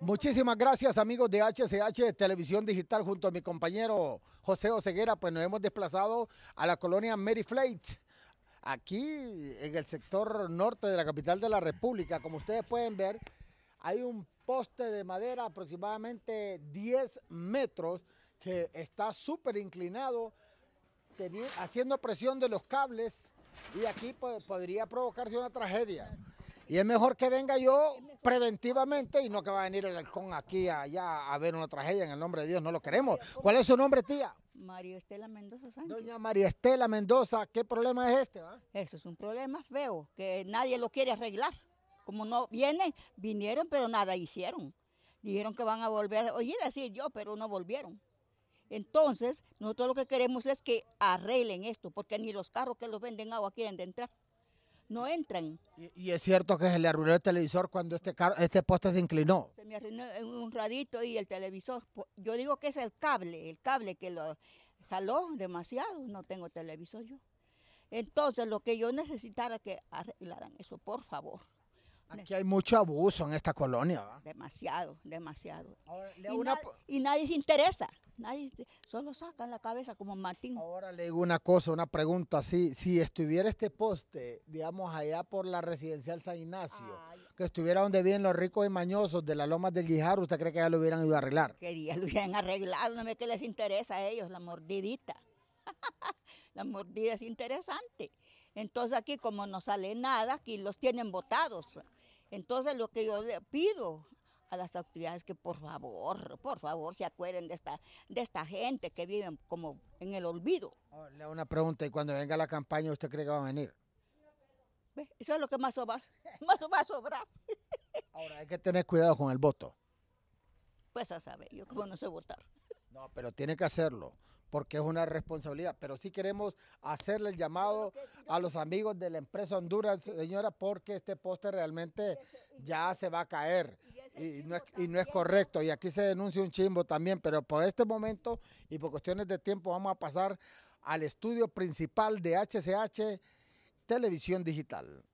Muchísimas gracias amigos de HCH Televisión Digital junto a mi compañero José Oseguera, pues nos hemos desplazado a la colonia Mary Flight, aquí en el sector norte de la capital de la República. Como ustedes pueden ver, hay un poste de madera aproximadamente 10 metros que está súper inclinado, haciendo presión de los cables y aquí podría provocarse una tragedia. Y es mejor que venga yo preventivamente y no que va a venir el halcón aquí allá a ver una tragedia. En el nombre de Dios no lo queremos. ¿Cuál es su nombre, tía? María Estela Mendoza Sánchez. Doña María Estela Mendoza, ¿qué problema es este? Eso es un problema feo, que nadie lo quiere arreglar. Como no vienen, vinieron, pero nada hicieron. Dijeron que van a volver, oye decir yo, pero no volvieron. Entonces, nosotros lo que queremos es que arreglen esto, porque ni los carros que los venden agua quieren de entrar no entran. Y, es cierto que se le arruinó el televisor cuando este, este poste se inclinó. Se me arruinó un radito y el televisor. Yo digo que es el cable, el cable que lo jaló demasiado. No tengo televisor yo. Entonces, lo que yo necesitara que arreglaran eso, por favor. Aquí hay mucho abuso en esta colonia. Demasiado, demasiado. y nadie se interesa. Nadie, este, solo sacan la cabeza como Martín. Ahora le digo una cosa, una pregunta. Si, si estuviera este poste, digamos, allá por la residencial San Ignacio, que estuviera donde viven los ricos y mañosos de las lomas del Guijarro, ¿usted cree que ya lo hubieran ido a arreglar? Quería, lo hubieran arreglado, no me que les interesa a ellos, la mordidita. la mordida es interesante. Entonces aquí como no sale nada, aquí los tienen botados. Entonces lo que yo le pido a las autoridades que por favor, por favor se acuerden de esta, de esta gente que vive como en el olvido. Oh, le hago una pregunta y cuando venga la campaña, ¿usted cree que va a venir? Eso es lo que más sobra, más a sobrar. Ahora hay que tener cuidado con el voto. Pues a saber, yo como no sé votar. No, pero tiene que hacerlo porque es una responsabilidad. Pero sí queremos hacerle el llamado a los amigos de la empresa Honduras, señora, porque este poste realmente ya se va a caer y no, es, y no es correcto. Y aquí se denuncia un chimbo también, pero por este momento y por cuestiones de tiempo vamos a pasar al estudio principal de HCH Televisión Digital.